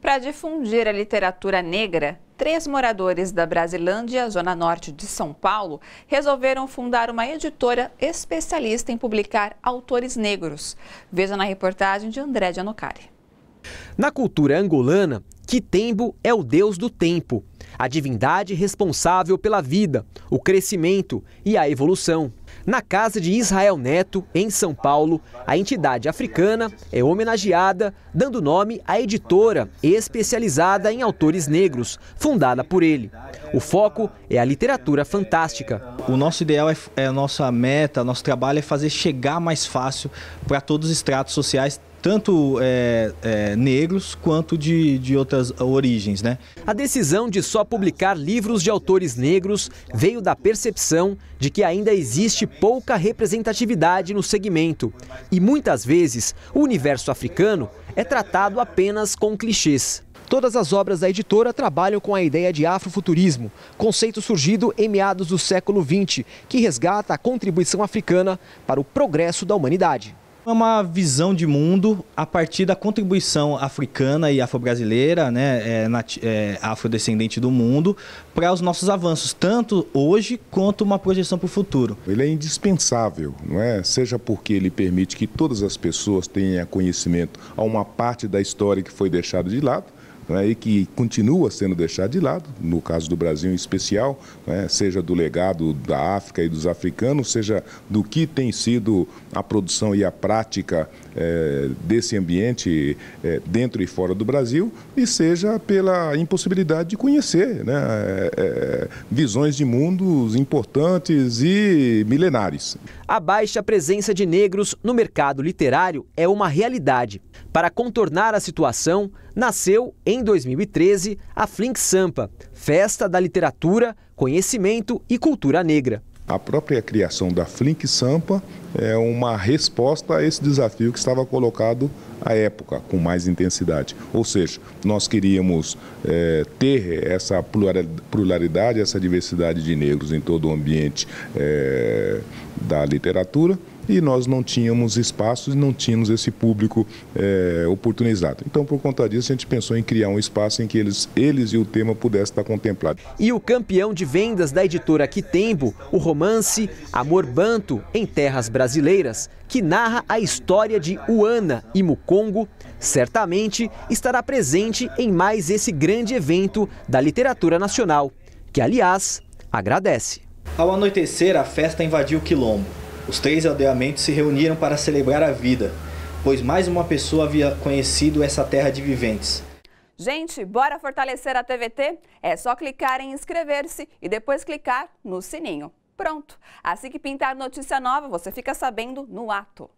Para difundir a literatura negra, três moradores da Brasilândia, zona norte de São Paulo, resolveram fundar uma editora especialista em publicar autores negros. Veja na reportagem de André de Anocari. Na cultura angolana, Kitembo é o deus do tempo, a divindade responsável pela vida, o crescimento e a evolução. Na casa de Israel Neto, em São Paulo, a entidade africana é homenageada, dando nome à editora especializada em autores negros, fundada por ele. O foco é a literatura fantástica. O nosso ideal é, é a nossa meta, nosso trabalho é fazer chegar mais fácil para todos os estratos sociais, tanto é, é, negros quanto de, de outras origens. Né? A decisão de só publicar livros de autores negros veio da percepção de que ainda existe pouca representatividade no segmento. E muitas vezes o universo africano é tratado apenas com clichês. Todas as obras da editora trabalham com a ideia de afrofuturismo, conceito surgido em meados do século XX, que resgata a contribuição africana para o progresso da humanidade. É uma visão de mundo a partir da contribuição africana e afro-brasileira, né, é, é, afrodescendente do mundo, para os nossos avanços, tanto hoje quanto uma projeção para o futuro. Ele é indispensável, não é? Seja porque ele permite que todas as pessoas tenham conhecimento a uma parte da história que foi deixada de lado, né, e que continua sendo deixado de lado, no caso do Brasil em especial, né, seja do legado da África e dos africanos, seja do que tem sido a produção e a prática é, desse ambiente é, dentro e fora do Brasil, e seja pela impossibilidade de conhecer né, é, é visões de mundos importantes e milenares. A baixa presença de negros no mercado literário é uma realidade. Para contornar a situação, nasceu em 2013, a Flink Sampa, Festa da Literatura, Conhecimento e Cultura Negra. A própria criação da Flink Sampa é uma resposta a esse desafio que estava colocado à época, com mais intensidade. Ou seja, nós queríamos é, ter essa pluralidade, essa diversidade de negros em todo o ambiente é, da literatura e nós não tínhamos espaços e não tínhamos esse público é, oportunizado. Então, por conta disso, a gente pensou em criar um espaço em que eles, eles e o tema pudessem estar contemplados. E o campeão de vendas da editora Quitembo, o romance Amor Banto em Terras Brasileiras, que narra a história de Uana e Mukongo, certamente estará presente em mais esse grande evento da literatura nacional, que, aliás, agradece. Ao anoitecer, a festa invadiu o Quilombo. Os três aldeamentos se reuniram para celebrar a vida, pois mais uma pessoa havia conhecido essa terra de viventes. Gente, bora fortalecer a TVT? É só clicar em inscrever-se e depois clicar no sininho. Pronto! Assim que pintar notícia nova, você fica sabendo no ato.